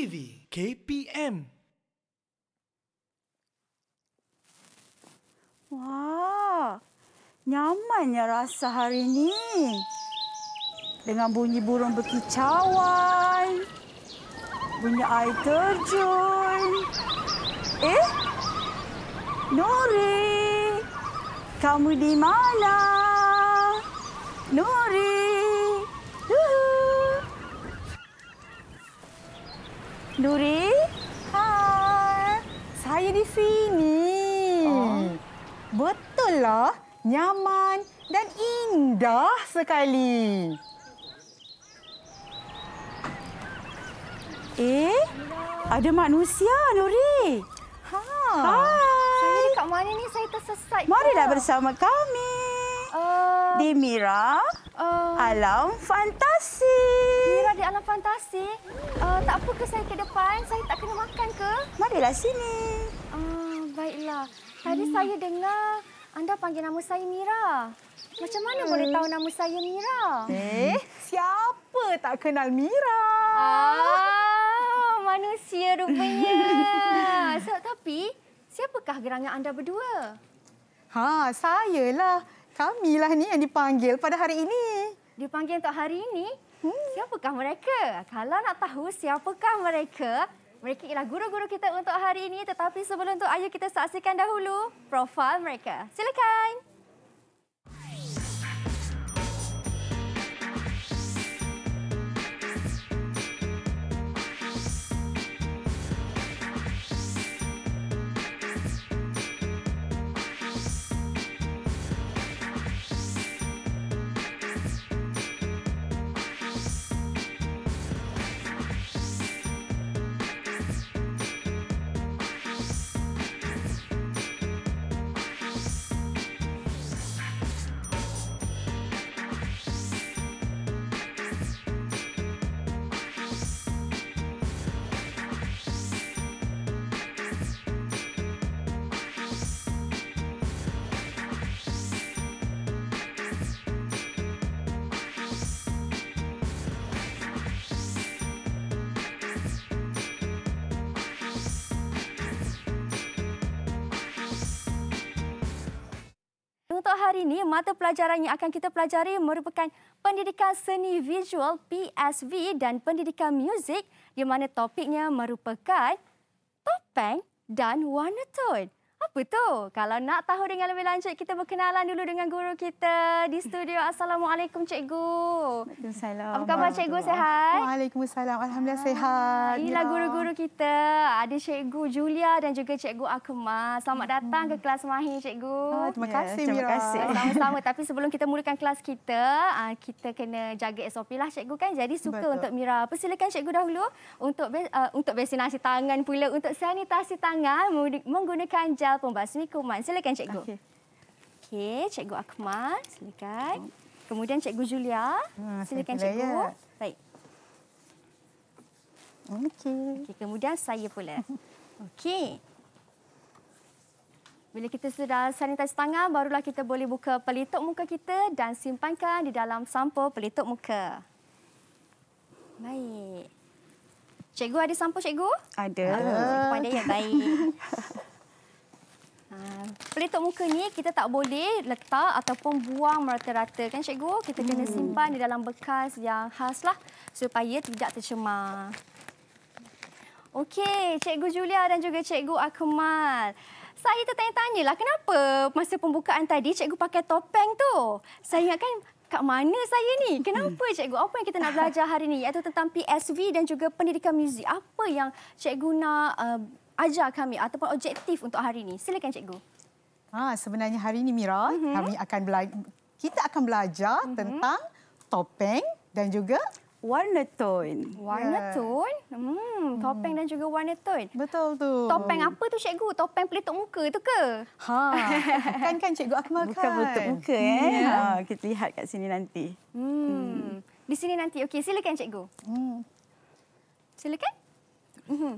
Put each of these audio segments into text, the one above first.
KPM. Navy KPM。哇，nyamannya rasa hari ini dengan bunyi burung berkicauan, bunyi air terjun. Eh, Nuri, kamu di mana, Nuri? Nuri, Hai. Saya di sini. Oh. Betullah nyaman dan indah sekali. Eh, ada manusia, Nuri. Ha. Hai. Saya dekat mana ni? Saya tersesat. Marilah bersama kami. Ah. di Mira uh, Alam Fantasi. Mira di Alam Fantasi? Uh, tak apa ke saya ke depan? Saya tak kena makan ke? Marilah sini. Uh, baiklah. Tadi hmm. saya dengar anda panggil nama saya Mira. Macam mana hmm. boleh tahu nama saya Mira? Eh, siapa tak kenal Mira? Ah, manusia rupanya. so, tapi, siapakah gerangan anda berdua? Ha, saya lah kamilah ni yang dipanggil pada hari ini. Dipanggil untuk hari ini? Hmm. Siapakah mereka? Kalau nak tahu siapakah mereka, mereka ialah guru-guru kita untuk hari ini. Tetapi sebelum itu, ayo kita saksikan dahulu profil mereka. Silakan. untuk hari ini, mata pelajaran yang akan kita pelajari merupakan Pendidikan Seni Visual PSV dan Pendidikan Muzik di mana topiknya merupakan topeng dan warna tone. Apa tu? Kalau nak tahu dengan lebih lanjut, kita berkenalan dulu dengan guru kita di studio. Assalamualaikum, Cikgu. Waalaikumsalam. Apa khabar, Cikgu? Sehat? Waalaikumsalam. Alhamdulillah, sehat. Ah, inilah ya. guru-guru kita. Ada Cikgu Julia dan juga Cikgu Akmal. Selamat hmm. datang ke kelas Mahir, Cikgu. Ah, terima ya, kasih, Mira. Terima Sama-sama. Tapi sebelum kita mulakan kelas kita, ah, kita kena jaga SOP lah, Cikgu kan. Jadi suka Betul. untuk Mira. Persilakan Cikgu dahulu untuk untuk vaksinasi tangan pula, untuk sanitasi tangan menggunakan jam Sial Pembasmi Kuman. Silakan cikgu. Okey. Okey, cikgu Akmal, silakan. Kemudian cikgu Julia. Hmm, silakan cikgu. Layak. Baik. Okey. Okey, kemudian saya pula. Okey. Bila kita sudah sanitasi tangan, barulah kita boleh buka pelitup muka kita dan simpankan di dalam sampul pelitup muka. Baik. Cikgu ada sampul, cikgu? Ada. Ah, pandai ya, baik. Ha, Pelitup muka ni kita tak boleh letak ataupun buang merata-rata kan cikgu. Kita kena hmm. simpan di dalam bekas yang khas lah supaya tidak tercemar. Okey, cikgu Julia dan juga cikgu Akmal. Saya tertanya lah kenapa masa pembukaan tadi cikgu pakai topeng tu? Saya ingatkan kat mana saya ni? Kenapa hmm. cikgu? Apa yang kita nak belajar hari ni? Iaitu tentang PSV dan juga pendidikan muzik. Apa yang cikgu nak uh, ajar kami ataupun objektif untuk hari ini? Silakan cikgu. Ha, sebenarnya hari ini Mira, mm -hmm. kami akan kita akan belajar mm -hmm. tentang topeng dan juga warna tone. Warna yeah. tone? Hmm, hmm, topeng dan juga warna tone. Betul tu. Topeng apa tu cikgu? Topeng pelitup muka tu ke? Ha. kan kan cikgu Akmal kan? Bukan pelitup muka eh. Hmm, yeah. Ha, kita lihat kat sini nanti. Hmm. hmm. Di sini nanti. Okey, silakan cikgu. Hmm. Silakan? Mhm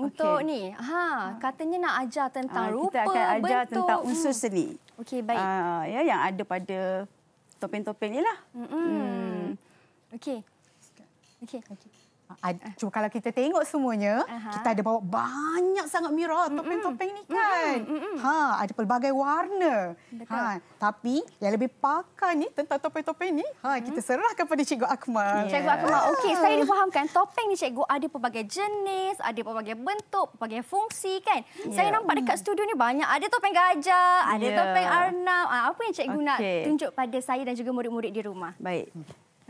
untuk okay. ni. Ha, ah. katanya nak ajar tentang uh, rupa bentuk. Kita akan ajar bentuk. tentang unsur seni. Hmm. Okey, baik. Uh, ya, yang ada pada topeng-topeng ni lah. Hmm. Okey. Okey. Okey. Ah, eh. Cuma kalau kita tengok semuanya, Aha. kita ada bawa banyak sangat Mira topeng-topeng ni kan. Ha, ada pelbagai warna. Ha, tapi yang lebih pakar ni tentang topeng-topeng ni, ha, kita serahkan kepada Cikgu Akmal. Yeah. Cikgu Akmal, okay, saya difahamkan topeng ni Cikgu ada pelbagai jenis, ada pelbagai bentuk, pelbagai fungsi kan. Yeah. Saya ya. nampak dekat mm. studio ni banyak ada topeng gajah, ada ya. topeng arnab. Ah, apa yang Cikgu okay. nak tunjuk pada saya dan juga murid-murid di rumah? Baik.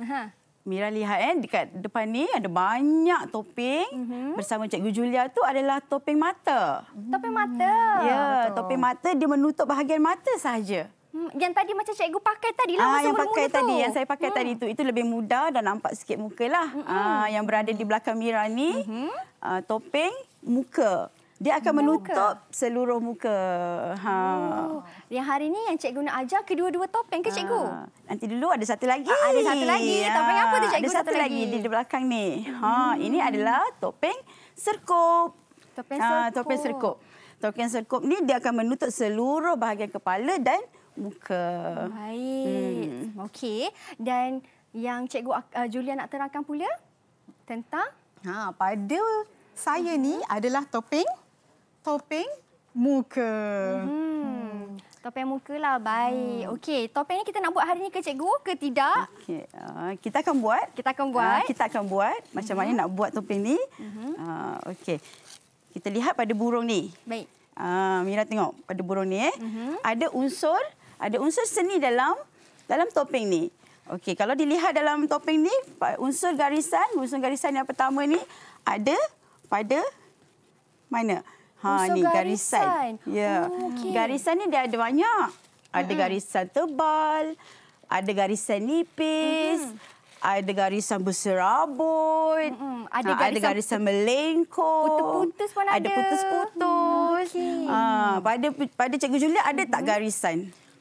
Aha. Mira lihat eh dekat depan ni ada banyak topeng mm-hmm. bersama Cikgu Julia tu adalah topeng mata. Topeng mata. Ya, yeah, topeng mata dia menutup bahagian mata saja. Hmm, yang tadi macam cikgu pakai tadi lah. Ah, yang pakai tu. tadi, yang saya pakai hmm. tadi tu. Itu lebih mudah dan nampak sikit muka lah. Hmm. Ah, yang berada di belakang Mira ni, hmm. ah, topeng muka. Dia akan menutup muka. seluruh muka. Ha. Oh, yang hari ini yang cikgu nak ajar kedua-dua topeng ke ha. cikgu? Ha. Nanti dulu ada satu lagi. Ha, ada satu lagi. Ha. Topeng apa tu cikgu? Ada satu, satu lagi di belakang ni. Ha, hmm. ini adalah topeng serkup. Topeng ha, serkup. Ha, topeng serkup. Topeng serkup ni dia akan menutup seluruh bahagian kepala dan muka. Baik. Hmm. Okey. Dan yang cikgu uh, Julia nak terangkan pula tentang ha pada saya ni adalah topeng topeng muka. Hmm. Hmm. Topeng muka lah, baik. Hmm. Okey, topeng ni kita nak buat hari ni ke cikgu ke tidak? Okay. Uh, kita akan buat. Kita akan buat. Uh, kita akan buat. Macam mm-hmm. mana nak buat topeng ni. Hmm. Uh, Okey. Kita lihat pada burung ni. Baik. Uh, Mira tengok pada burung ni. Eh. Hmm. Ada unsur ada unsur seni dalam dalam topeng ni. Okey, kalau dilihat dalam topeng ni, unsur garisan, unsur garisan yang pertama ni ada pada mana? Ha oh, ni garisan. garisan. Ya. Oh, okay. Garisan ni dia ada banyak. Ada garisan tebal, ada garisan nipis, mm-hmm. ada garisan berserabut, mm-hmm. ada, garisan ada garisan melengkung, putus-putus pun ada. Ada putus-putus. Mm, okay. ha, pada pada Cikgu Julia ada mm-hmm. tak garisan?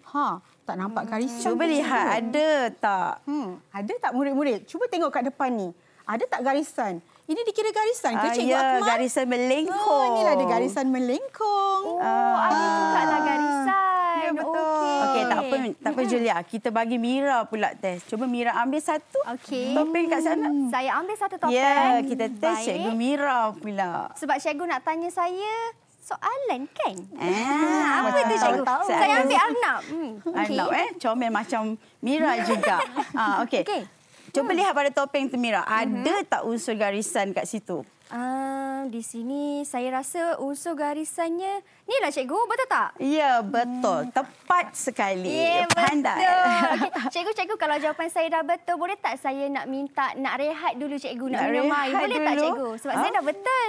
Ha, tak nampak mm, garisan. Cuba lihat ada tak? Hmm, ada tak murid-murid? Cuba tengok kat depan ni. Ada tak garisan? Ini dikira garisan ke ah, Cikgu Akmal? Ya, garisan melengkung. Oh, inilah oh, ah. ada garisan melengkung. Oh, uh, ada juga garisan. Ya, betul. Okey, okay, tak apa, tak apa hmm. Julia. Kita bagi Mira pula test. Cuba Mira ambil satu okay. topeng kat sana. Saya ambil satu topeng. Ya, kita test Baik. Cikgu Mira pula. Sebab Cikgu nak tanya saya soalan kan? Ah, apa itu Cikgu? Saya ambil Arnab. Hmm. Arnab, eh? comel macam Mira juga. ah, Okey. Okay. Cuba hmm. lihat pada topeng tu Mira. Hmm. Ada hmm tak unsur garisan kat situ? Uh, di sini saya rasa unsur garisannya ni lah cikgu betul tak? Ya betul hmm. tepat sekali. Ya yeah, betul. Okay. Cikgu cikgu kalau jawapan saya dah betul boleh tak saya nak minta nak rehat dulu cikgu nak, nak minum air boleh tak cikgu sebab huh? saya dah betul.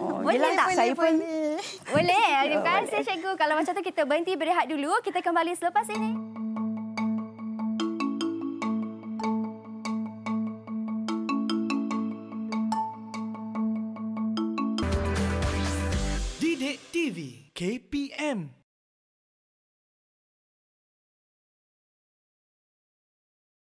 Oh, boleh tak boleh, saya pun boleh. boleh. Terima kasih cikgu kalau macam tu kita berhenti berehat dulu kita kembali selepas ini.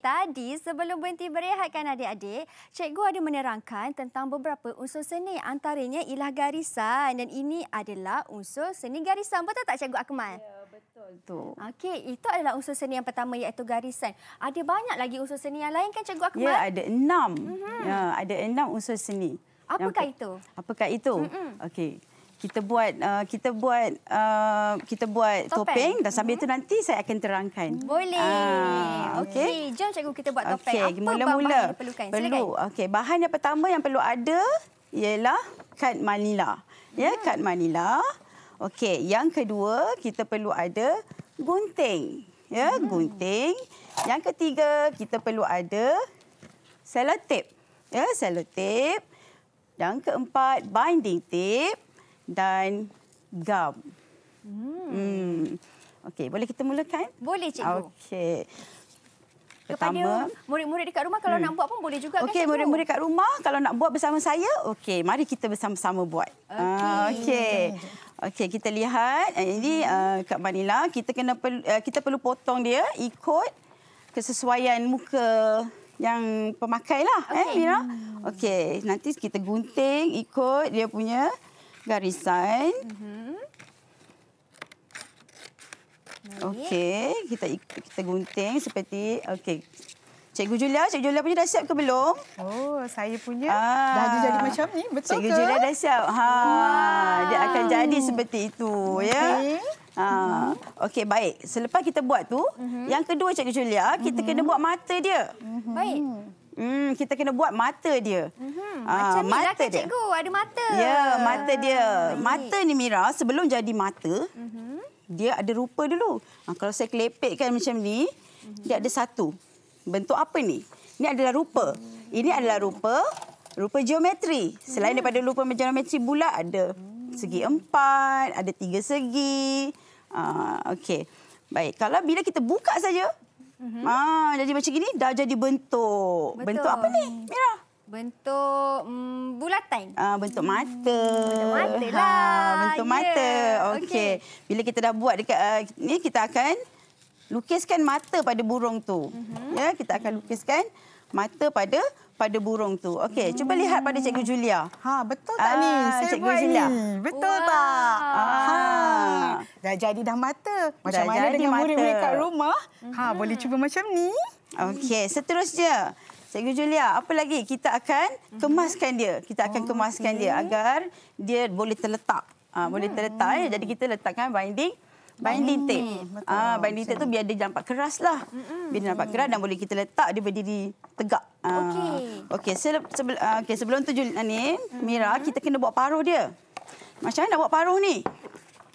tadi sebelum berhenti berehatkan adik-adik, cikgu ada menerangkan tentang beberapa unsur seni antaranya ialah garisan dan ini adalah unsur seni garisan. Betul tak cikgu Akmal? Ya, betul tu. Okey, itu adalah unsur seni yang pertama iaitu garisan. Ada banyak lagi unsur seni yang lain kan cikgu Akmal? Ya, ada enam. Mm -hmm. Ya, ada enam unsur seni. Apakah yang... itu? Apakah itu? Mm -mm. Okey kita buat uh, kita buat uh, kita buat topeng, topeng. dan sambil mm -hmm. tu nanti saya akan terangkan. Boleh. Uh, okey. Okay. Jom cikgu kita buat topeng. Okay. Apa mula-mula perlukan? Perlu. Okey, bahan yang pertama yang perlu ada ialah kad Manila. Ya, yeah, hmm. kad Manila. Okey, yang kedua kita perlu ada gunting. Ya, yeah, hmm. gunting. Yang ketiga kita perlu ada selotip. Ya, selotip. Yang keempat binding tape dan gam. Hmm. hmm. Okey, boleh kita mulakan? Boleh, cikgu. Okey. Pertama, murid-murid dekat rumah kalau hmm. nak buat pun boleh juga okay, kan Okey, murid-murid dekat rumah kalau nak buat bersama saya, okey, mari kita bersama-sama buat. Ah, okey. Uh, okey, okay, kita lihat. Eh, ini uh, Kak Manila, kita kena perlu, uh, eh, kita perlu potong dia ikut kesesuaian muka yang pemakailah, okay. eh Mira. Hmm. Okey, nanti kita gunting ikut dia punya garisan. Mm-hmm. Okey, kita kita gunting seperti okey. Cikgu Julia, Cikgu Julia punya dah siap ke belum? Oh, saya punya ah. dah jadi macam ni. Betul Cikgu ke? Cikgu Julia dah siap. Ha, wow. dia akan jadi seperti itu okay. ya. Ha. Mm-hmm. Okey, baik. Selepas kita buat tu, uh mm-hmm. -huh. yang kedua Cikgu Julia, kita uh -huh. kena buat mata dia. Uh -huh. Baik. Hmm, kita kena buat mata dia. Mhm. Uh, mata dia. Cikgu ada mata. Ya, mata dia. Mata ni Mira sebelum jadi mata, mhm. Dia ada rupa dulu. Ha, kalau saya kelepekkan macam ni, mhm. dia ada satu. Bentuk apa ni? Ini adalah rupa. Ini adalah rupa rupa geometri. Selain mhm. daripada rupa geometri bulat ada segi empat, ada tiga segi. Ah, okey. Baik, kalau bila kita buka saja, Mm -hmm. Ah, jadi macam gini dah jadi bentuk. Betul. Bentuk apa ni? Mira. Bentuk mm, bulatan. Ah, bentuk mata. Mm, bentuk mata Ha, lah. bentuk yeah. mata. Okey. Okay. Bila kita dah buat dekat uh, ni kita akan lukiskan mata pada burung tu. Mm -hmm. Ya, kita akan lukiskan mata pada pada burung tu. Okey, hmm. cuba lihat pada Cikgu Julia. Ha, betul tak ah, ni? Saya Cikgu buat Julia. Ni. Betul wow. tak? Ha. Dah jadi dah mata. Macam dah mana jadi dengan murid-murid kat rumah? Ha, mhm. boleh cuba macam ni. Okey, seterusnya. Cikgu Julia, apa lagi? Kita akan mhm. kemaskan dia. Kita akan kemaskan okay. dia agar dia boleh terletak. Ha, boleh terletak. Hmm. Ya. Jadi kita letakkan binding Bain dintik. Hmm, ah, ha, bain tu biar dia nampak keras lah. Hmm, biar dia nampak hmm. keras dan boleh kita letak dia berdiri tegak. Ha. Okey. Okey, sebelum sebel, ah, okay, sebelum tu Julian ni, Mira, kita kena buat paruh dia. Macam mana nak buat paruh ni?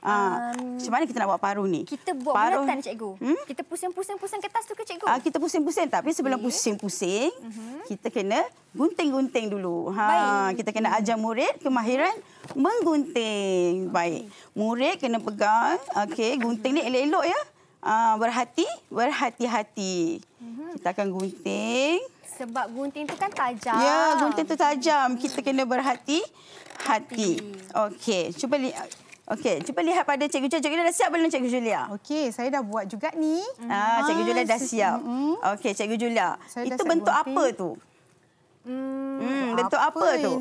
Um, macam mana kita nak buat paru ni? Kita buat paru... menetan, cikgu. Hmm? Kita pusing-pusing-pusing kertas tu ke, cikgu? Uh, kita pusing-pusing. Tapi sebelum pusing-pusing, okay. Mhm. uh-huh. kita kena gunting-gunting dulu. Ha, Baik. Kita kena ajar murid kemahiran menggunting. Okay. Baik. Murid kena pegang. Okey, gunting ni elok-elok ya. Uh, berhati, berhati-hati. Uh-huh. Kita akan gunting. Sebab gunting tu kan tajam. Ya, gunting tu tajam. Kita kena berhati-hati. Okey, cuba lihat. Okey, cuba lihat pada Cikgu Julia. Cikgu Julia dah siap belum Cikgu Julia? Okey, saya dah buat juga ni. Ah, Cikgu Julia dah mm-hmm. siap. Okey, Cikgu Julia. Saya itu bentuk apa tu? Hmm, hmm bentuk apa, apa tu?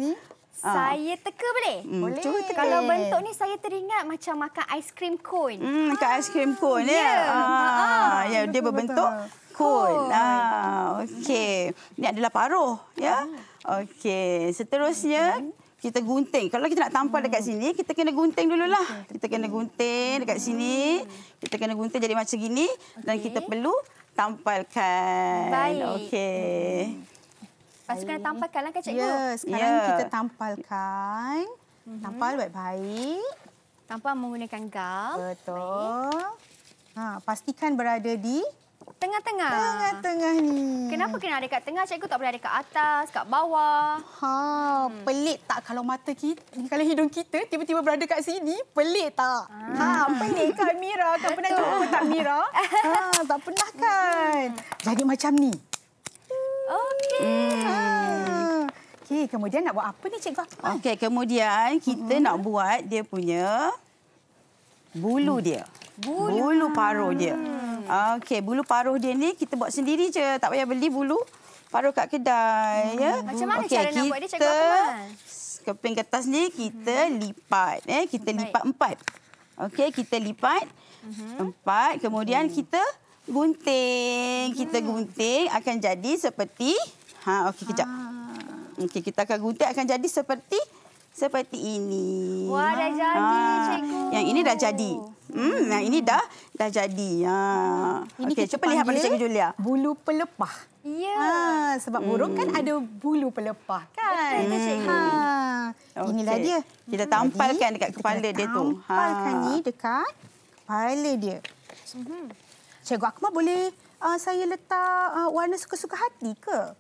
Ah. Saya teka boleh? Hmm. Boleh. Cuba teka. Kalau bentuk ni saya teringat macam makan aiskrim cone. Hmm, makan ah. aiskrim cone ya. Yeah. Ah. Ya, ah. yeah, dia berbentuk cone. Oh. Ah, okey. Ini adalah paruh, ya. Yeah? Okey, seterusnya hmm kita gunting. Kalau kita nak tampal hmm. dekat sini, kita kena gunting dululah. Okay. Kita kena gunting dekat sini. Hmm. Kita kena gunting jadi macam gini. Okay. Dan kita perlu tampalkan. Baik. Okey. Hmm. Lepas tu kena tampalkan kan cikgu? Ya, sekarang ya. kita tampalkan. Mhm. Tampal baik-baik. Tampal menggunakan gam. Betul. Ha, pastikan berada di Tengah-tengah. Tengah-tengah ni. Kenapa kena ada kat tengah? Cikgu tak boleh ada kat atas, kat bawah. Ha, hmm. pelik tak kalau mata kita, kalau hidung kita tiba-tiba berada kat sini? Pelik tak? Hmm. Ha, pelik kan Mira? Kau pernah jumpa tak Mira? Ha, tak pernah kan? Hmm. Jadi macam ni. Okey. Hmm. Ha. Okey, kemudian nak buat apa ni cikgu? Ha. Okey, kemudian kita hmm. nak buat dia punya bulu dia. Bulu, bulu paruh dia. Hmm. Okey, bulu paruh dia ni kita buat sendiri je. Tak payah beli bulu paruh kat kedai. Ya. Hmm. Ya? Macam mana okay, cara kita... nak buat dia? Cikgu Akumal. Keping kertas ni kita hmm. lipat. Eh? Kita Baik. lipat empat. Okey, kita lipat hmm. empat. Kemudian hmm. kita gunting. Kita hmm. gunting akan jadi seperti... Ha, Okey, kejap. Ha. Okey, kita akan gunting akan jadi seperti seperti ini. Wah, dah ha. jadi, ha. cikgu. Yang ini dah jadi. Hmm, yang ini dah dah jadi. Ha. Ini okay, cuba lihat pada cikgu Julia. Bulu pelepah. Ya. Ha, sebab burung kan hmm. kan ada bulu pelepah kan? Betul hmm. cikgu. Ha. Okay. Inilah dia. Kita tampalkan dekat kita kepala dia tu. Ha. Tampalkan ha. ni dekat kepala dia. Mhm. Cikgu Akmal boleh uh, saya letak uh, warna suka-suka hati ke?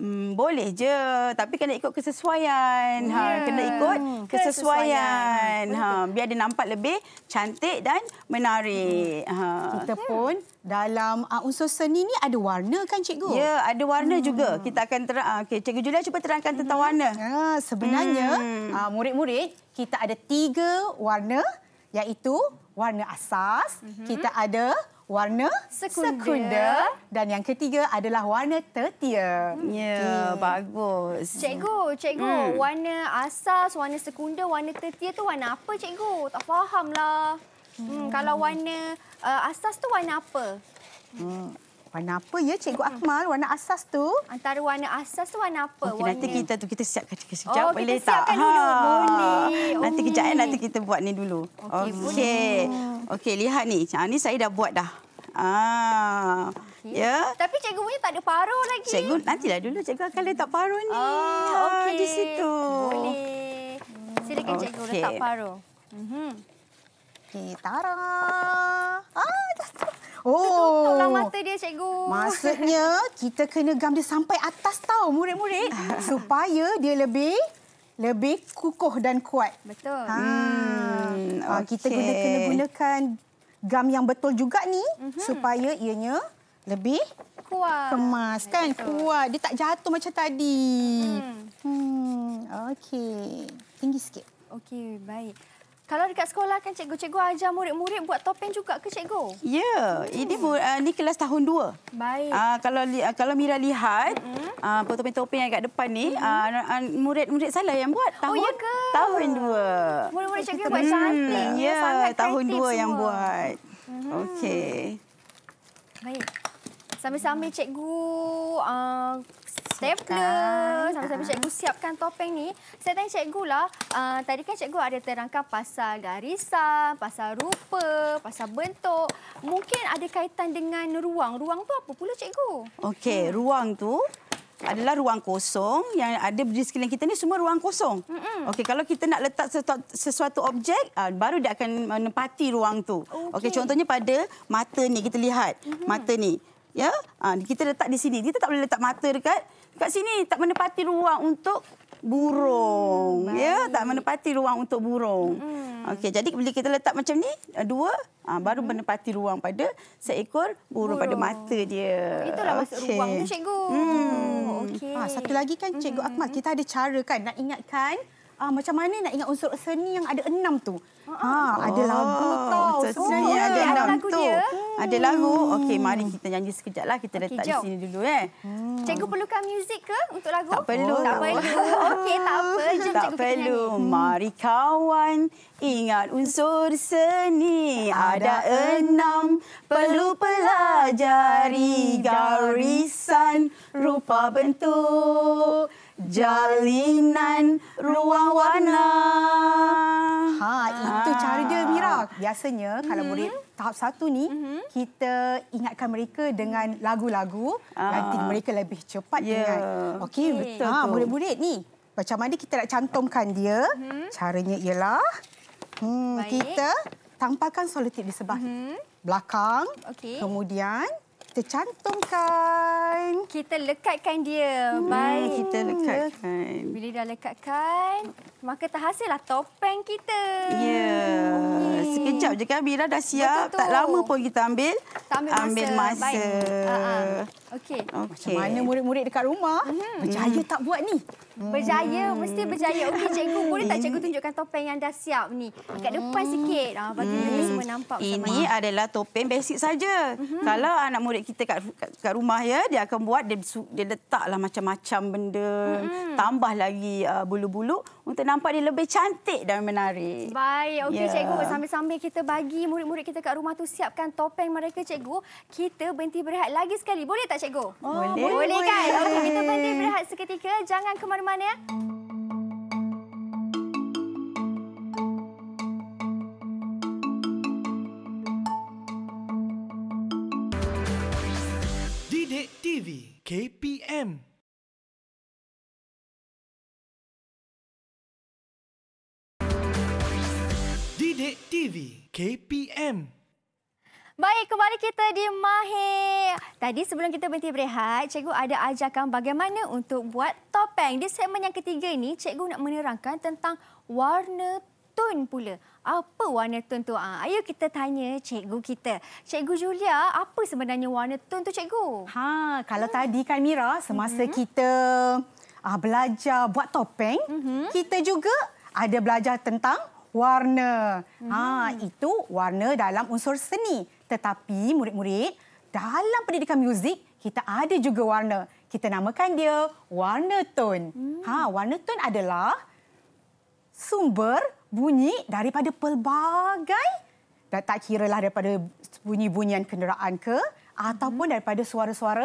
Hmm, boleh je tapi kena ikut kesesuaian yeah. ha ya, kena ikut kan kesesuaian, kesesuaian. ha biar dia nampak lebih cantik dan menarik hmm. ha kita pun dalam uh, unsur seni ni ada warna kan cikgu ya yeah, ada warna hmm. juga kita akan terang ah, okey cikgu Julia cuba terangkan tentang hmm. warna ha sebenarnya hmm. uh, murid-murid kita ada tiga warna iaitu warna asas hmm. kita ada warna sekunder. sekunder dan yang ketiga adalah warna tertia. Hmm. Ya, yeah, hmm. bagus. Cikgu, hmm. cikgu, hmm. warna asas, warna sekunder, warna tertia tu warna apa cikgu? Tak fahamlah. Hmm, hmm. kalau warna uh, asas tu warna apa? Hmm warna apa ya Cikgu Akmal warna asas tu antara warna asas tu warna apa okay, warna nanti kita tu kita siapkan sekejap oh, kita boleh siapkan tak dulu. Ha. boleh nanti oh. kejap eh nanti kita buat ni dulu okey okey okay, lihat ni ha ni saya dah buat dah ah Ya. Yeah. Tapi cikgu punya tak ada paruh lagi. Cikgu nantilah dulu cikgu akan letak paruh ni. Oh, ha, okey. Di situ. Boleh. Silakan okay. cikgu letak paruh. Mhm. Okey, tara. Ah, dah tu. Oh. Tutup lah mata dia, cikgu. Maksudnya, kita kena gam dia sampai atas tau, murid-murid. supaya dia lebih lebih kukuh dan kuat. Betul. Ha. Hmm. Okay. Ah, kita kena, kena gunakan gam yang betul juga ni mm -hmm. supaya ianya lebih kuat. kemas. Kan? Kuat. Dia tak jatuh macam tadi. Hmm. Hmm. Okey. Tinggi sikit. Okey, baik. Kalau dekat sekolah kan cikgu-cikgu ajar murid-murid buat topeng juga ke cikgu? Ya, hmm. ini hmm. uh, ah, ni kelas tahun 2. Baik. Uh, kalau uh, kalau Mira lihat hmm. ah hmm. uh, topeng-topeng yang dekat depan ni hmm. murid-murid hmm. uh, saya yang buat tahun oh, tahun 2. Ya murid-murid cikgu buat cantik. Hmm. Ya, Sangat tahun 2 yang buat. Hmm. Okey. Baik. Sambil-sambil cikgu uh, stapler. Sama-sama ha. cikgu siapkan topeng ni. Saya tanya cikgu lah, uh, tadi kan cikgu ada terangkan pasal garisan, pasal rupa, pasal bentuk. Mungkin ada kaitan dengan ruang. Ruang tu apa pula cikgu? Okey, hmm. ruang tu adalah ruang kosong yang ada di sekeliling kita ni semua ruang kosong. Mm -mm. Okey kalau kita nak letak sesuatu objek ah, baru dia akan menempati ruang tu. Okey okay, contohnya pada mata ni kita lihat mm -hmm. mata ni ya ah, kita letak di sini kita tak boleh letak mata dekat Dekat sini tak menepati ruang untuk burung. Hmm, ya, tak menepati ruang untuk burung. Hmm. Okey, jadi bila kita letak macam ni, eh, dua Ha, baru hmm. menepati ruang pada seekor burung, burung. pada mata dia. Itulah okay. maksud ruang tu, Cikgu. Hmm. Oh, okay. ha, ah, satu lagi kan, Cikgu hmm. Akmal. Kita ada cara kan nak ingatkan Ah macam mana nak ingat unsur seni yang ada enam tu? Ah. Ha, oh, ada lagu oh, tau. Oh, seni yang ada enam tu. Hmm. Ada lagu. Hmm. Okey, mari kita nyanyi sekejap lah. Kita letak okay, di sini dulu. Eh. Hmm. Cikgu perlukan muzik ke untuk lagu? Tak perlu. Oh, tak perlu. Okey, tak apa. Jom tak perlu. Penyanyi. Hmm. Mari kawan ingat unsur seni. Ada enam perlu pelajari hmm. garisan rupa bentuk jalinan ruang warna. Ha, ah. itu ha. cara dia Mira. Biasanya hmm. kalau murid tahap satu ni hmm. kita ingatkan mereka dengan lagu-lagu ha. nanti mereka lebih cepat yeah. Ya. ingat. Okey, okay. betul. Ha, murid-murid ni macam mana kita nak cantumkan dia? Hmm. Caranya ialah hmm, kita tampalkan solatif di sebelah hmm. belakang. Okay. Kemudian kita cantumkan. Kita lekatkan dia. Hmm. Baik. Kita lekatkan. Bila dah lekatkan, maka terhasillah topeng kita. Ya. Yeah. Okay. Sekejap je kan Bira dah siap. Tak lama pun kita ambil. Tak ambil masa. Ambil masa. Baik. uh ah, -huh. Ah. Okey. Okay. Macam mana murid-murid dekat rumah? Hmm. Berjaya tak buat ni? Hmm. Berjaya mesti berjaya. Okey cikgu, boleh tak cikgu tunjukkan topeng yang dah siap ni? Dekat hmm. depan sikit. Ha bagi hmm. semua nampak Ini sama. adalah topeng basic saja. Uh hmm. -huh. Kalau anak murid kita kat, kat kat rumah ya, dia akan buat dia, dia letaklah macam-macam benda. Uh hmm. -huh. Tambah lagi uh, bulu-bulu uh, untuk nampak dia lebih cantik dan menarik. Baik, okey yeah. cikgu. Sambil-sambil kita bagi murid-murid kita kat rumah tu siapkan topeng mereka cikgu. Kita berhenti berehat lagi sekali. Boleh tak cikgu? Oh, boleh. Boleh, boleh kan? Boleh. Okay, kita berhenti berehat seketika. Jangan ke mana-mana. KPM TV KPM. Baik, kembali kita di Mahir. Tadi sebelum kita berhenti berehat, cikgu ada ajarkan bagaimana untuk buat topeng. Di segmen yang ketiga ini, cikgu nak menerangkan tentang warna ton pula. Apa warna ton tu? Ah, ayo kita tanya cikgu kita. Cikgu Julia, apa sebenarnya warna ton tu cikgu? Ha, kalau hmm. tadi kan Mira, semasa hmm. kita uh, belajar buat topeng, hmm. kita juga ada belajar tentang warna. Ha, hmm. Ha, itu warna dalam unsur seni. Tetapi murid-murid, dalam pendidikan muzik, kita ada juga warna. Kita namakan dia warna tone. Hmm. Ha, warna tone adalah sumber bunyi daripada pelbagai tak kira lah daripada bunyi-bunyian kenderaan ke hmm. ataupun hmm. daripada suara-suara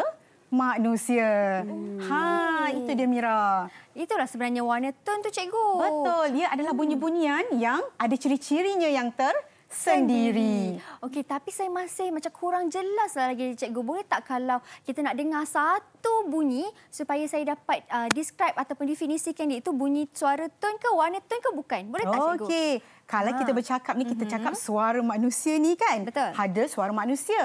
manusia. Hmm. Ha, itu dia Mira. Itulah sebenarnya warna tone tu cikgu. Betul, dia adalah hmm. bunyi-bunyian yang ada ciri-cirinya yang ter sendiri. Okey, tapi saya masih macam kurang jelas lah lagi cikgu. Boleh tak kalau kita nak dengar satu bunyi supaya saya dapat uh, describe ataupun definisikan dia itu bunyi suara tone ke warna tone ke bukan? Boleh tak cikgu? Okey. Kalau ha. kita bercakap ni kita mhm. cakap suara manusia ni kan? Betul. Ada suara manusia.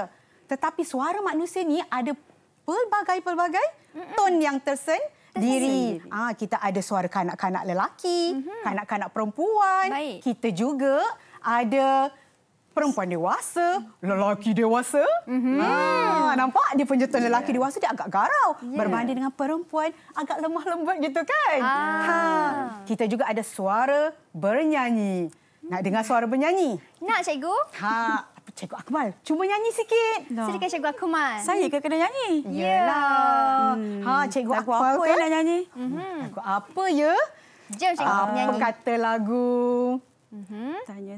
Tetapi suara manusia ni ada pelbagai-pelbagai ton yang tersen diri. Ah ha, kita ada suara kanak-kanak lelaki, mm-hmm. kanak-kanak perempuan. Baik. Kita juga ada perempuan dewasa, lelaki dewasa. Mm-hmm. Ha, nampak dia punya ton lelaki dewasa dia agak garau yeah. berbanding dengan perempuan agak lemah lembut gitu kan. Ah. Ha, kita juga ada suara bernyanyi. Nak dengar suara bernyanyi? Nak cikgu. Ha, Cikgu Akmal, cuba nyanyi sikit. No. Silakan Cikgu Akmal. Saya ke kena nyanyi? Yalah. Hmm. Ha, Cikgu Akmal apa ke? Eh? nak nyanyi? Mm -hmm. apa ya? Jom Cikgu Akmal nyanyi. kata lagu? Mm -hmm. Tanya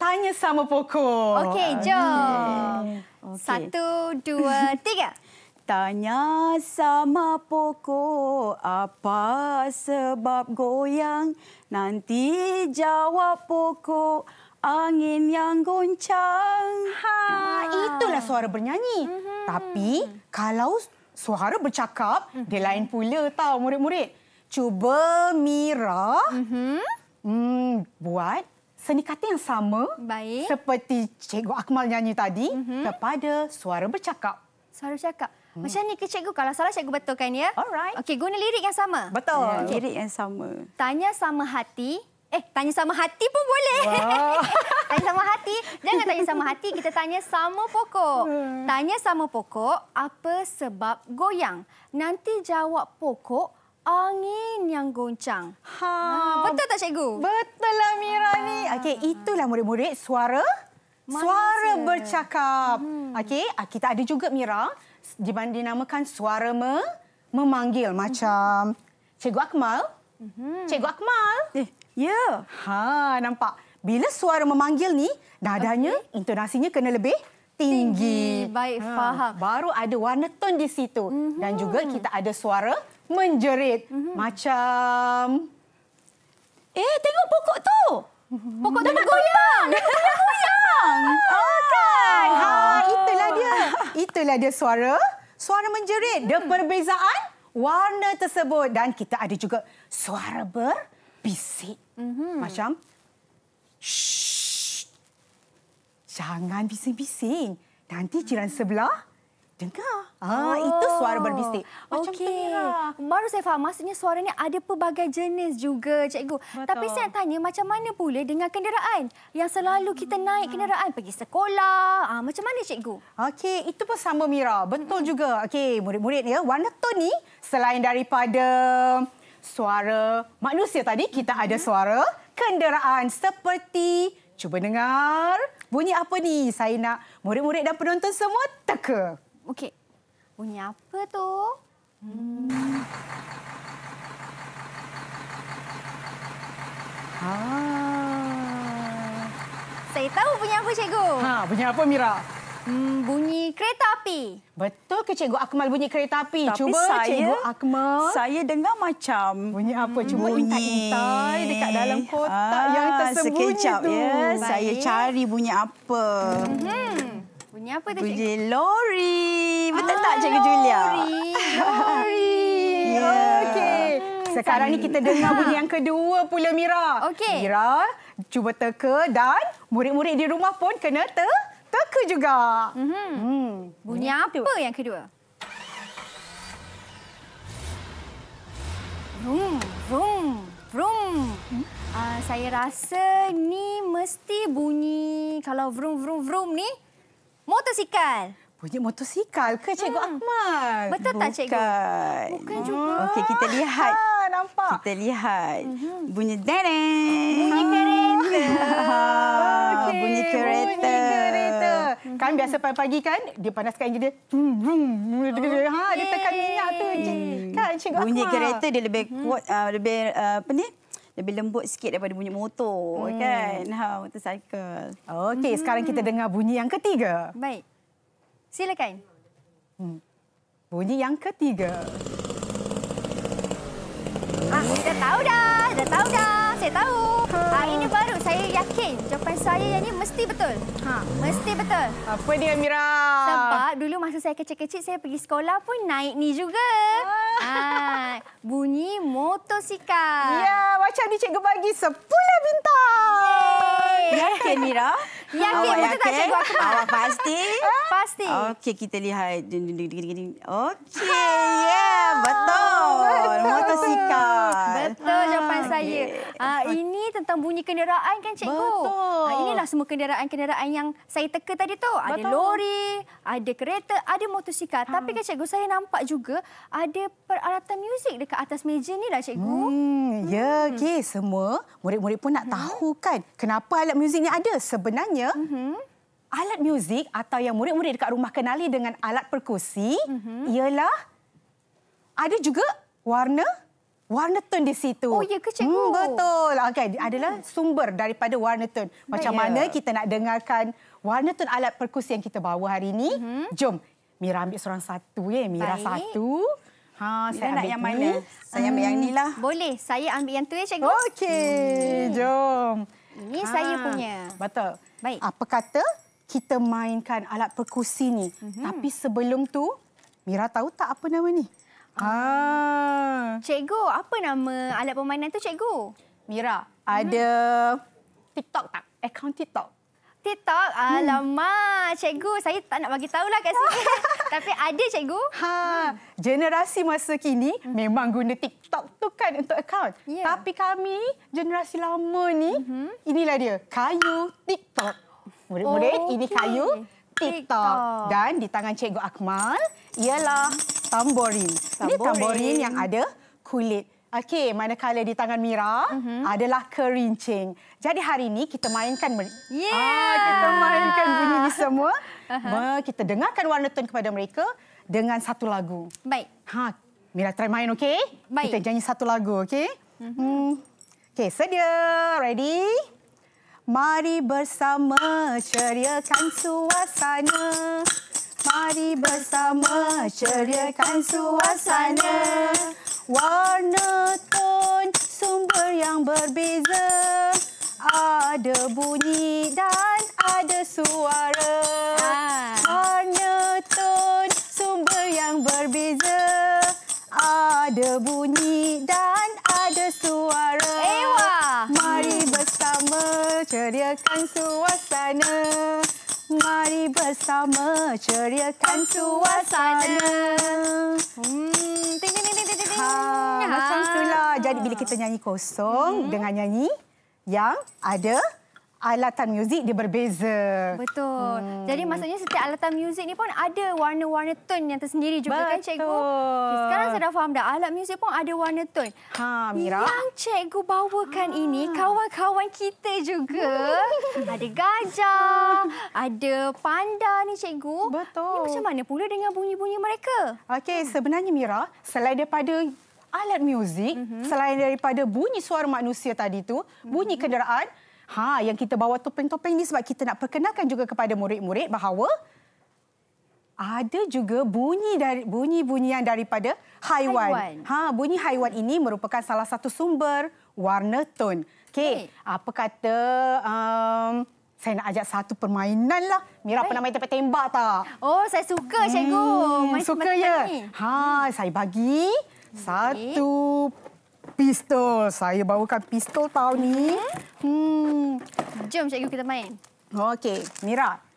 tanya sama pokok. Okey, jom. Okay. Satu, dua, tiga. Tanya sama pokok apa sebab goyang. Nanti jawab pokok angin yang goncang. Ha, ah. itulah suara bernyanyi. Mm -hmm. Tapi kalau suara bercakap, mm -hmm. dia lain pula tahu murid-murid. Cuba Mira mm -hmm. mm, buat seni kata yang sama Baik. seperti Cikgu Akmal nyanyi tadi mm -hmm. kepada suara bercakap. Suara bercakap. Hmm. Macam ni ke cikgu? Kalau salah cikgu betulkan ya. Alright. Okey, guna lirik yang sama. Betul. Yeah, Lirik yang sama. Tanya sama hati, Eh, tanya sama hati pun boleh. Wow. tanya sama hati. Jangan tanya sama hati, kita tanya sama pokok. Hmm. Tanya sama pokok, apa sebab goyang? Nanti jawab pokok, angin yang goncang. Ha. Ha. Betul tak, Cikgu? Betul lah, Mira ha. ni. Okey, itulah murid-murid suara. Manusia. Suara bercakap. Hmm. Okey, ah, kita ada juga Mira. Di dinamakan suara me memanggil macam... Hmm. Cikgu Akmal. Hmm. Cikgu Akmal. Eh. Ya. Ha, nampak. Bila suara memanggil ni, nadanya, okay. intonasinya kena lebih tinggi. tinggi. Baik, ha. faham. Baru ada warna tone di situ. Mm-hmm. Dan juga kita ada suara menjerit. Mm-hmm. Macam... Eh, tengok pokok tu. Mhm. Pokok tu nak goyang. goyang. Oh, kan? Ha, oh. itulah dia. Itulah dia suara. Suara menjerit. Hmm. The perbezaan warna tersebut. Dan kita ada juga suara ber bisik. Mm-hmm. Macam, shh, jangan bising-bising. Nanti mm-hmm. jiran sebelah dengar. Ah, oh. Itu suara berbisik. Macam okay. tengah. Baru saya faham, maksudnya suara ini ada pelbagai jenis juga, cikgu. Betul. Tapi saya tanya, macam mana boleh dengan kenderaan? Yang selalu kita hmm. naik kenderaan, pergi sekolah. Ah, macam mana, cikgu? Okey, itu pun sama, Mira. Betul hmm. juga. Okey, murid-murid, ya. warna tone ini selain daripada suara manusia tadi kita ada hmm. suara kenderaan seperti cuba dengar bunyi apa ni saya nak murid-murid dan penonton semua teka okey bunyi apa tu hmm. ah saya tahu bunyi apa cikgu ha bunyi apa mira Hmm, bunyi kereta api. Betul ke Cikgu Akmal bunyi kereta api? Tapi Cuba saya, Cikgu Akmal. Saya dengar macam... Bunyi apa? Cuba intai-intai dekat dalam kotak ah, yang tersembunyi tu. Ya. Saya cari bunyi apa. Hmm. Bunyi apa tu, Cikgu? Bunyi lori. Betul ah, tak, Cikgu lori. Julia? Lori. yeah. Okey. Hmm, Sekarang ni kita dengar bunyi yang kedua pula, Mira. Okay. Mira, cuba teka dan murid-murid di rumah pun kena teka teka juga. Mm-hmm. Hmm. Bunyi apa itu. yang kedua? Vroom, vroom, vroom. Hmm? Uh, saya rasa ni mesti bunyi kalau vroom, vroom, vroom ni motosikal. Punya motosikal ke Cikgu hmm. Akmal? Betul Bukan. tak Cikgu? Bukan hmm. juga. Okey, kita lihat. Ha, nampak. Kita lihat. Mm-hmm. Bunyi dereng. Bunyi kereta. okay. Bunyi kereta. Bunyi kereta. Mm-hmm. Kan biasa pagi-pagi kan, dia panaskan gigi dia. Mm-hmm. ha, Dia tekan minyak tu. Cik. Kan Cikgu Akmal? Bunyi kereta dia lebih mhm. kuat, mm-hmm. uh, lebih uh, apa ni? lebih lembut sikit daripada bunyi motor hmm. kan ha motorcycle okey hmm. sekarang kita hmm. dengar bunyi yang ketiga baik Silakan. Hmm. Bunyi yang ketiga. Ah, dah tahu dah. Dah tahu dah. Saya tahu. Ha. Ah, ini baru saya yakin. Jumpa saya yang ni mesti betul. Ha, mesti betul. Apa dia Mira? Sebab dulu masa saya kecil-kecil saya pergi sekolah pun naik ni juga. Oh. Ha, bunyi motosikal. Ya, macam ni cikgu bagi 10 bintang. Yeay. Yakin Mira? Yakin betul tak cikgu aku? Awak pasti? Pasti. Okey, kita lihat. Okey, yeah, betul. Motosikal. Betul jawapan ah, saya. Ah, ini tentang bunyi kenderaan kan cikgu? Betul. Ah, inilah semua kenderaan-kenderaan yang saya teka tadi tu. Ada Betul. lori, ada kereta, ada motosikal. Ha. Tapi kan cikgu saya nampak juga ada peralatan muzik dekat atas meja ni lah cikgu. Hmm, ya, hmm. Semua murid-murid pun nak hmm. tahu kan kenapa alat muzik ni ada. Sebenarnya, hmm. alat muzik atau yang murid-murid dekat rumah kenali dengan alat perkusi hmm. ialah ada juga warna warna tone di situ. Oh ya ke cikgu? Hmm, betul. Okey, adalah hmm. sumber daripada warna tone. Macam Baik, ya. mana kita nak dengarkan warna tone alat perkusi yang kita bawa hari ini? Uh-huh. Jom. Mira ambil seorang satu ya. Mira Baik. satu. Ha, Mira saya nak yang mana? Saya ambil yang lah. Boleh. Saya ambil yang tu ya cikgu. Okey. Hmm. Jom. Ini ha. saya punya. Betul. Baik. Apa kata kita mainkan alat perkusi ni? Uh-huh. Tapi sebelum tu, Mira tahu tak apa nama ni? Ah. Cikgu, apa nama alat permainan tu cikgu? Mira, mhm. ada hmm. TikTok tak? Akaun TikTok. TikTok. Hmm. Alamak, hmm. cikgu, saya tak nak bagi tahulah kat sini. Tapi ada cikgu. Ha, generasi masa kini hmm. memang guna TikTok tu kan untuk akaun. Yeah. Tapi kami generasi lama ni, hmm. inilah dia, kayu TikTok. Murid-murid, okay. ini kayu TikTok. TikTok. Dan di tangan cikgu Akmal ialah hmm tamborin. Ini tamborin yang ada kulit. Okey, manakala di tangan Mira uh mhm. -huh. adalah kerincing. Jadi hari ini kita mainkan yeah. ah, kita mainkan bunyi ini semua. Uh -huh. Kita dengarkan warna tone kepada mereka dengan satu lagu. Baik. Ha, Mira try main, okey? Baik. Kita janji satu lagu, okey? Uh mhm. -huh. hmm. Okey, sedia. Ready? Mari bersama ceriakan suasana. Mari bersama ceriakan suasana Warna ton sumber yang berbeza Ada bunyi dan ada suara ah. Warna ton sumber yang berbeza Ada bunyi dan ada suara Ewa. Mari bersama ceriakan suasana Mari bersama ceriakan suasana. Hmm, ting ting ting ting ting Ha, ha. macam itulah. Jadi bila kita nyanyi kosong mm-hmm. dengan nyanyi yang ada alatan muzik dia berbeza. Betul. Hmm. Jadi maksudnya setiap alatan muzik ni pun ada warna-warna tone yang tersendiri juga Betul. kan cikgu? Okay, sekarang saya dah faham dah alat muzik pun ada warna tone. Ha, Mira. Yang cikgu bawakan ha. ini kawan-kawan kita juga. ada gajah, ada panda ni cikgu. Betul. Ini macam mana pula dengan bunyi-bunyi mereka? Okey, ha. sebenarnya Mira, selain daripada alat muzik, mm -hmm. selain daripada bunyi suara manusia tadi tu, bunyi mm -hmm. kenderaan Ha, yang kita bawa topeng-topeng ni sebab kita nak perkenalkan juga kepada murid-murid bahawa ada juga bunyi dari bunyi-bunyian daripada haiwan. haiwan. Ha, bunyi haiwan ini merupakan salah satu sumber warna tone. Okey, apa kata um, saya nak ajak satu permainan lah. Mira Baik. pernah main tempat tembak tak? Oh, saya suka, Cikgu. Hmm, main suka ya? Ni. Ha, hmm. saya bagi satu pistol. Saya bawakan pistol tahun ni. Hmm. hmm. Jom cikgu kita main. Okey, Mira.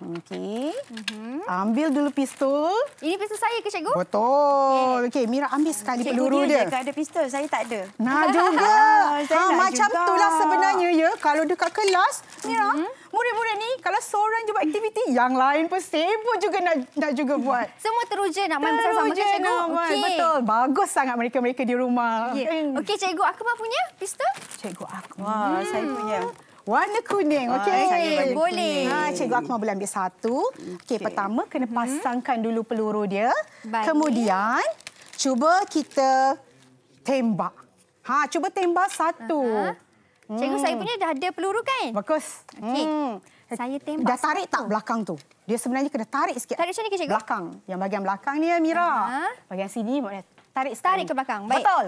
Okey. Mm -hmm. Ambil dulu pistol. Ini pistol saya ke cikgu? Betul. Okey, okay, Mira ambil sekali cikgu peluru dia. Cikgu dia ada pistol, saya tak ada. Nah juga. ha, nak macam juga. itulah sebenarnya ya. Kalau dekat kelas, Mira, mhm. murid-murid mm -hmm. ni kalau seorang je buat aktiviti, yang lain pun sibuk juga nak nak juga mhm. buat. Semua teruja nak main bersama sama cikgu. Okay. Betul. Bagus sangat mereka-mereka di rumah. Yeah. Hmm. Okey, cikgu, aku apa punya pistol? Cikgu aku. Hmm. Wah, hmm. saya punya. Warna kuning, ah, okey. Ah, boleh. Ha, cikgu aku mahu ambil satu. Okey, okay, pertama kena mhm. pasangkan dulu peluru dia. Baik. Kemudian cuba kita tembak. Ha, cuba tembak satu. Aha. Cikgu hmm. saya punya dah ada peluru kan? Bagus. Okey. Hmm. Saya tembak. Dah tarik satu. tak belakang tu? Dia sebenarnya kena tarik sikit. Tarik sini ke cikgu? Belakang. Yang bahagian belakang ni ya, Mira. Aha. Bahagian sini boleh tarik Tarik ke belakang. Baik. Betul.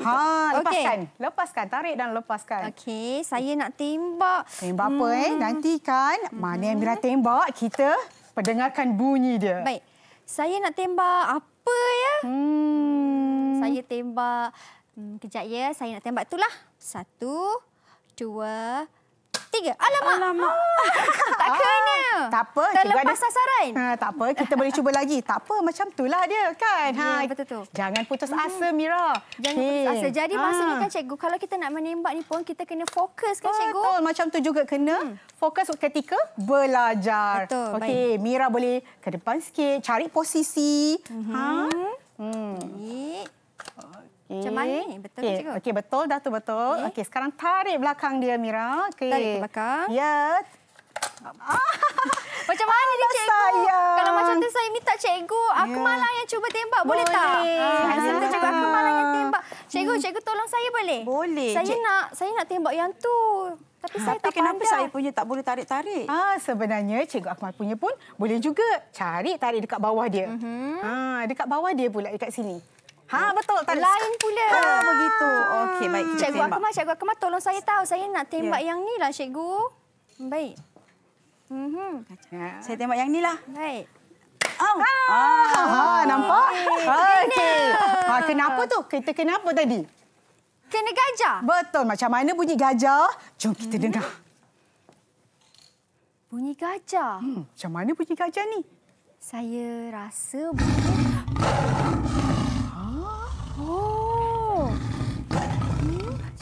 Ha, lepaskan. Okay. Lepaskan. Tarik dan lepaskan. Okey, saya nak tembak. Tembak hmm. apa eh? Hmm. Nanti kan mana yang bila mhm. tembak kita perdengarkan bunyi dia. Baik. Saya nak tembak apa ya? Hmm. Saya tembak hmm, kejap ya. Saya nak tembak itulah. Satu, dua, tiga. Alamak. Alamak. tak kena. Ah, tak apa. Terlepas ada... sasaran. Ha, tak apa. Kita boleh cuba lagi. Tak apa. Macam itulah dia kan. Ha. Ya, betul tu. Jangan putus hmm. asa, Mira. Jangan okay. putus asa. Jadi masa ha. kan, cikgu. Kalau kita nak menembak ni pun, kita kena fokus kan, cikgu? Betul. Macam tu juga kena. Hmm. Fokus ketika belajar. Betul. Okey. Mira boleh ke depan sikit. Cari posisi. Hmm. Ha. Hmm. Okay. Macam mana? Betul okay. ke cikgu? Okey, betul. Dah tu betul. Okey, okay, sekarang tarik belakang dia, Mira. Okay. Tarik ke belakang. Ya. Yeah. macam mana ah, ni cikgu? Sayang. Kalau macam tu saya minta cikgu, aku yeah. malah yang cuba tembak. Boleh, boleh. tak? Ah. Saya minta cikgu, aku malah yang ya. tembak. Cikgu, hmm. cikgu tolong saya boleh? Boleh. Saya cik... nak saya nak tembak yang tu. Tapi ha, saya tapi tak kenapa pandai. saya punya tak boleh tarik-tarik? Ah, ah sebenarnya cikgu Akmal punya pun boleh juga cari tarik dekat bawah dia. Mm -hmm. ah, dekat bawah dia pula, dekat sini. Ha betul tak lain pula. Ha begitu. Okey baik kita cikgu, tembak. Cikgu Akmal, cikgu Akmal tolong saya tahu saya nak tembak ya. yang ni lah cikgu. Baik. Mhm. Mm ya. Saya tembak yang ni lah. Baik. Oh. Ah. ah ha nampak? Okey. Ha kenapa tu? Kita kenapa tadi? Kena gajah. Betul macam mana bunyi gajah? Jom kita -hmm. dengar. Bunyi gajah. Hmm, macam mana bunyi gajah ni? Saya rasa bunyi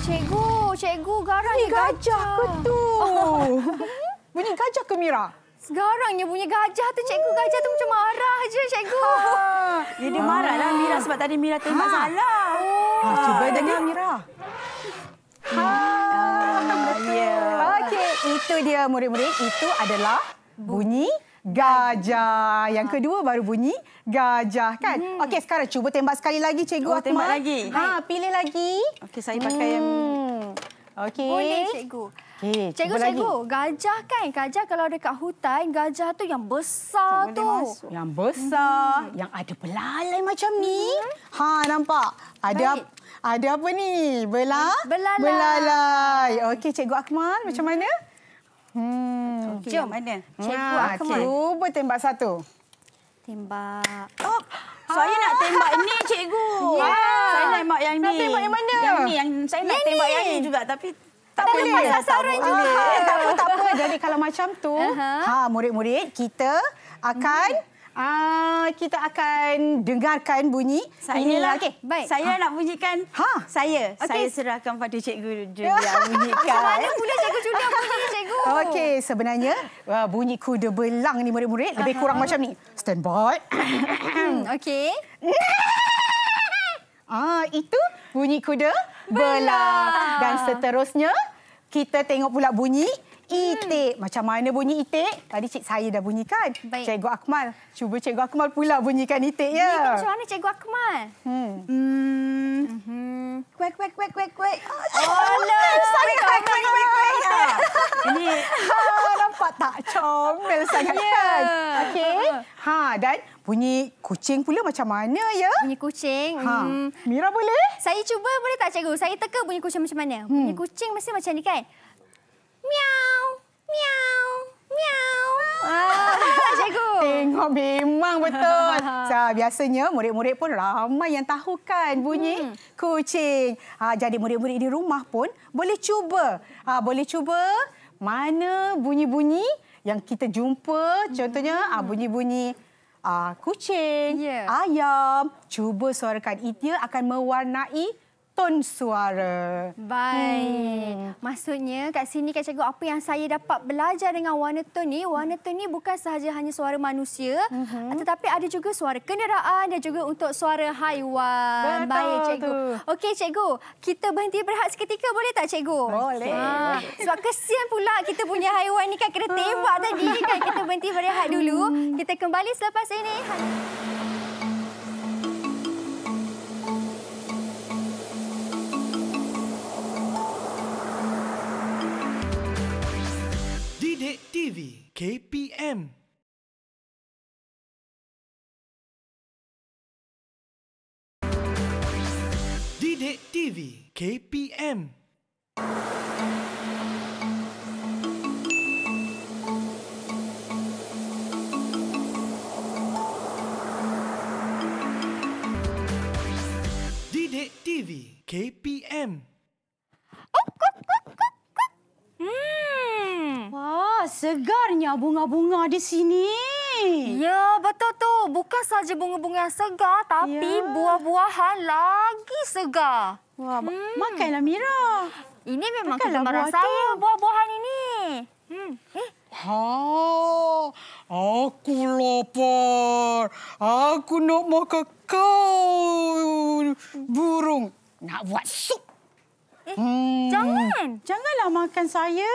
Cikgu, cikgu garang ni gajah. gajah ke tu? bunyi gajah ke Mira? Sekarangnya bunyi gajah tu cikgu, gajah tu macam marah aje cikgu. Ha. Ya, dia marahlah Mira sebab tadi Mira tembak ha. salah. Ha. Ha. Cuba dengar ha. Mira. Ha. Ha. Ha. Ha. Ha. Okey, itu dia murid-murid. Itu adalah bunyi gajah. Yang kedua baru bunyi gajah kan? Hmm. Okey sekarang cuba tembak sekali lagi cikgu oh, Akmal. lagi. Ha pilih lagi. Okey saya pakai hmm. yang Okey. Boleh cikgu. Okey. Cikgu cikgu, cikgu gajah kan? Gajah kalau di hutan gajah tu yang besar tak tu. Yang besar, hmm. yang ada belalai macam ni. Hmm. Ha nampak? Ada Baik. ada apa ni? Belalai. Belalai. Okey cikgu Akmal hmm. macam mana? Hmm. Okay. Jom ada. Cek buat Cuba tembak satu. Tembak. Oh. Ah. Saya nak tembak ini cikgu. Ya. Saya nak tembak yang ni. Nak tembak yang mana? Yang ni yang saya nak yang tembak ni. yang ni juga tapi tak, tak boleh sasaran tak juga. Ah, tak apa tak apa. Jadi kalau macam tu, uh -huh. ha murid-murid kita akan hmm. Uh, kita akan dengarkan bunyi. Saya lah. Okay, baik. Saya ha. nak bunyikan ha. saya. Okay. Saya serahkan pada cikgu Julia bunyikan. Mana pula cikgu Julia bunyi cikgu? Okey, sebenarnya uh, bunyi kuda belang ni murid-murid uh-huh. lebih kurang macam ni. Stand by. Okey. Ah, itu bunyi kuda belang. belang. Dan seterusnya kita tengok pula bunyi itik. Hmm. Macam mana bunyi itik? Tadi cik saya dah bunyikan. Baik. Cikgu Akmal. Cuba cikgu Akmal pula bunyikan itik ya. Ini macam mana cikgu Akmal? Hmm. Hmm. Mhm. Kuek, kuek, kuek, kuek, kuek. Oh, no. Sangat kuek, kuek, kuek, kuek. Ini. Nampak tak comel sangat yeah. kan? Okey. Ha, ha, ha. ha, dan bunyi kucing pula macam mana ya? Bunyi kucing. Ha. Hmm. Mira boleh? Saya cuba boleh tak cikgu? Saya teka bunyi kucing macam mana? Hmm. Bunyi kucing mesti macam ni kan? Meow. Oh, memang betul. So, biasanya murid-murid pun ramai yang tahu kan bunyi hmm. kucing. Ha, jadi murid-murid di rumah pun boleh cuba. Ha, boleh cuba mana bunyi-bunyi yang kita jumpa. Contohnya ha, hmm. bunyi-bunyi hmm. ha, kucing, yeah. ayam. Cuba suarakan. Ia akan mewarnai tone suara. Baik. Hmm. Maksudnya kat sini kat cikgu apa yang saya dapat belajar dengan warna tone ni, warna tone ni bukan sahaja hanya suara manusia mm -hmm. tetapi ada juga suara kenderaan dan juga untuk suara haiwan. Betul Baik cikgu. Okey cikgu, kita berhenti berehat seketika boleh tak cikgu? Boleh. Ha. Sebab kesian pula kita punya haiwan ni kan kena tembak tadi kan kita berhenti berehat dulu. Hmm. Kita kembali selepas ini. Cek TV KPM Didik TV KPM Didik TV KPM banyak bunga-bunga di sini. Ya, betul tu. Bukan saja bunga-bunga yang segar tapi ya. buah-buahan lagi segar. Wah, hmm. makanlah Mira. Ini memang kegemaran saya buah-buahan ini. Hmm. Eh. Ha, aku lapar. Aku nak makan kau, burung. Nak buat sup. Eh, hmm. Jangan. Janganlah makan saya.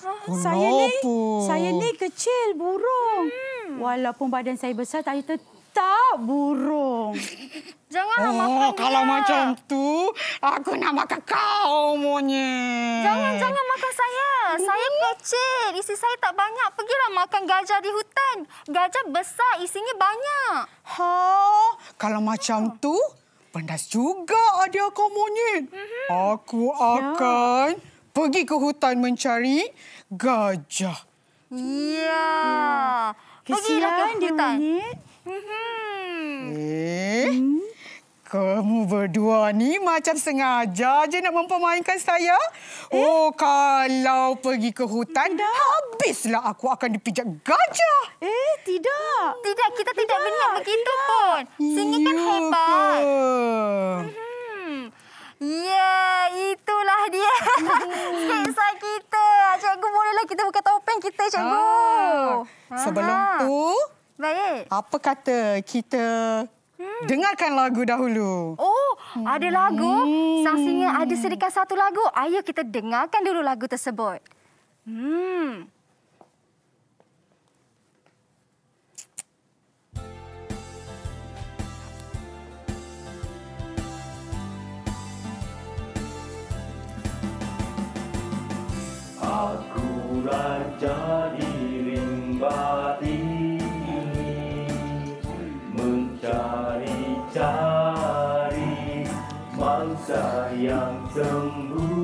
Kenapa? Ah. Saya ni saya ni kecil burung. Hmm. Walaupun badan saya besar saya tetap burung. Janganlah oh, makan. Kalau dia. macam tu, aku nak makan kau monyet. Jangan jangan makan saya. Hmm. Saya kecil, isi saya tak banyak. Pergilah makan gajah di hutan. Gajah besar, isinya banyak. Ha, kalau macam oh. tu, Pandas juga ada mhm. aku monyet. Ya. Mm -hmm. Aku akan yeah. pergi ke hutan mencari gajah. Ya. Yeah. Yeah. Kesian dia Mm -hmm kamu berdua ni macam sengaja je nak mempermainkan saya. Eh? Oh, kalau pergi ke hutan, tidak. habislah aku akan dipijak gajah. Eh, tidak. Tidak, kita tidak, berniat begitu tidak. pun. Sengih kan hebat. Hmm. Ya, itulah dia. Hmm. Seksa kita. Cikgu bolehlah kita buka topeng kita, Cikgu. Ah. sebelum tu, apa kata kita Hmm. Dengarkan lagu dahulu. Oh, hmm. ada lagu? Hmm. Sang ada sedikit satu lagu. Ayo kita dengarkan dulu lagu tersebut. Hmm. Aku raja di rimba tinggi sayang sembuh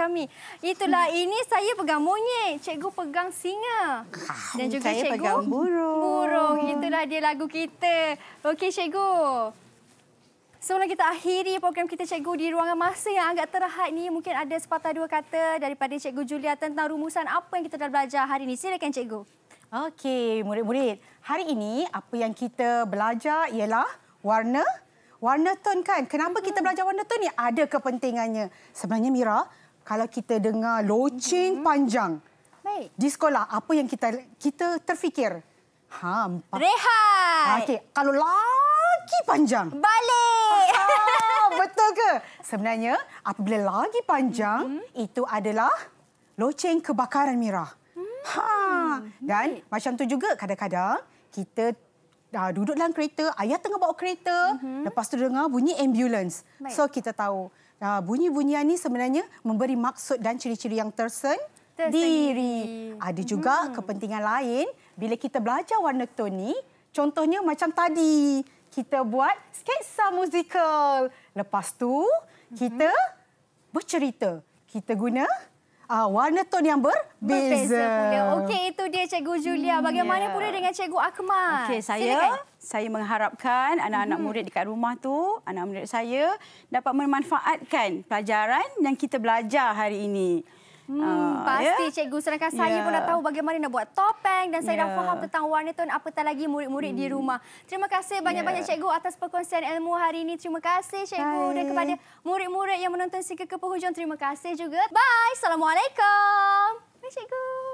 kami. Itulah hmm. ini saya pegang monyet, cikgu pegang singa. Ah, Dan juga saya cikgu pegang burung. Burung, itulah dia lagu kita. Okey cikgu. Sebelum kita akhiri program kita cikgu di ruangan masa yang agak terhad ni, mungkin ada sepatah dua kata daripada cikgu Julia tentang rumusan apa yang kita dah belajar hari ini. Silakan cikgu. Okey, murid-murid. Hari ini apa yang kita belajar ialah warna Warna tone kan? Kenapa kita hmm. belajar warna tone ni? Ada kepentingannya. Sebenarnya Mira, kalau kita dengar loceng hmm panjang Baik. di sekolah apa yang kita kita terfikir ha empat. rehat okey kalau lagi panjang balik ha, betul ke sebenarnya apabila lagi panjang hmm itu adalah loceng kebakaran mira hmm ha dan Baik. macam tu juga kadang-kadang kita dah duduk dalam kereta ayah tengah bawa kereta mm-hmm. lepas tu dengar bunyi ambulans Baik. so kita tahu Uh, ah, bunyi-bunyian ni sebenarnya memberi maksud dan ciri-ciri yang tersen diri. Ada ah, juga hmm. kepentingan lain bila kita belajar warna tone ni, contohnya macam tadi kita buat sketsa musical. Lepas tu mm-hmm. kita bercerita. Kita guna uh, warna tone yang berbeza. berbeza Okey, itu dia Cikgu Julia. Bagaimana yeah. pula dengan Cikgu Akmal? Okey, saya Silakan. saya mengharapkan anak-anak hmm. murid dekat rumah tu, anak murid saya dapat memanfaatkan pelajaran yang kita belajar hari ini. Hmm, uh, pasti yeah. Cikgu. Sedangkan saya yeah. pun dah ya. tahu bagaimana nak buat topeng dan saya yeah. dah ya. faham tentang warna tone apatah lagi murid-murid hmm. di rumah. Terima kasih banyak-banyak yeah. Cikgu atas perkongsian ilmu hari ini. Terima kasih Cikgu Bye. dan kepada murid-murid yang menonton sehingga ke penghujung. Terima kasih juga. Bye. Assalamualaikum. Bye Cikgu.